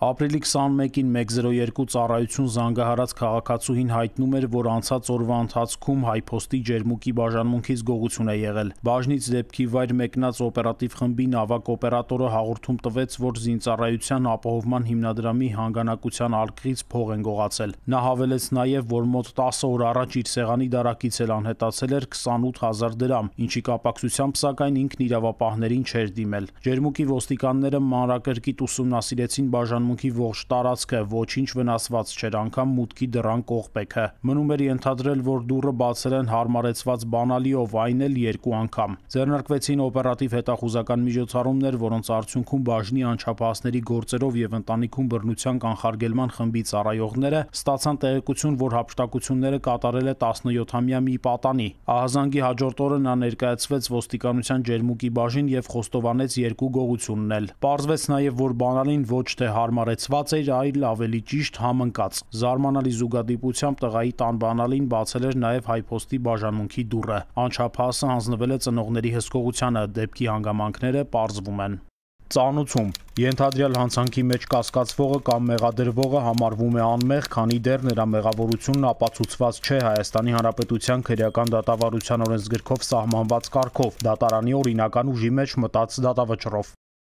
Ապրիլի 21-ին 102 ծառայություն զանգահարած քաղաքացուհին հայտնում էր, որ անցած օրվա ընթացքում հայփոստի ջերմուկի բաժանմունքից գողություն է եղել։ Բաժնից դեպքի վայր մեկնած օպերատիվ խմբի նավակ օպերատորը հաղորդում տվեց, որ զինծառայության ապահովման հիմնադրամի հանգանակության արկղից փող են գողացել։ Նա հավելեց նաև, որ մոտ 10 օր առաջ իր սեղանի դարակից էլ անհետացել էր 28000 դրամ, ինչի կապակցությամբ սակայն ինքն իրավապահներին չէր դիմել։ Ջերմուկի ոստիկանները մանրակրկիտ ուսումնասիրեցին բաժանմունքը համամուտքի ողջ տարածքը, ոչինչ վնասված չէր, անգամ մուտքի դռան կողպեքը։ Մնում էր ենթադրել, որ դուռը բացել են հարմարեցված բանալիով, այն էլ երկու անգամ։ Ձեռնարկվեցին օպերատիվ հետախուզական միջոցառումներ, որոնց արդյունքում բաժնի անչափահասների գործերով եւ ընտանիքում բռնության կանխարգելման խմբի ծառայողները ստացան տեղեկություն, որ հապշտակությունները կատարել է 17-ամյա մի պատանի։ Ահազանգի հաջորդ օրը նա ներկայացվեց ոստիկանության ջերմուկի բաժին եւ խոստովանեց երկու գողությունն էլ։ Պարզվեց նաեւ, որ բանալին ոչ թե հարմար համարեցված էր, այլ ավելի ճիշտ համընկած։ Զարմանալի զուգադիպությամբ տղայի տան բանալին բացել էր նաև հայփոստի բաժանմունքի դուռը։ Անչափահասը հանձնվել է ծնողների հսկողությանը, դեպքի հանգամանքները պարզվում են ծանուցում Ենթադրյալ հանցանքի մեջ կասկածվողը կամ մեղադրվողը համարվում է անմեղ, քանի դեռ նրա մեղավորությունն ապացուցված չէ Հայաստանի Հանրապետության քրեական դատավարության օրենսգրքով սահմանված կարգով, դատարանի օրինական ուժի մեջ մտած դատավճռով։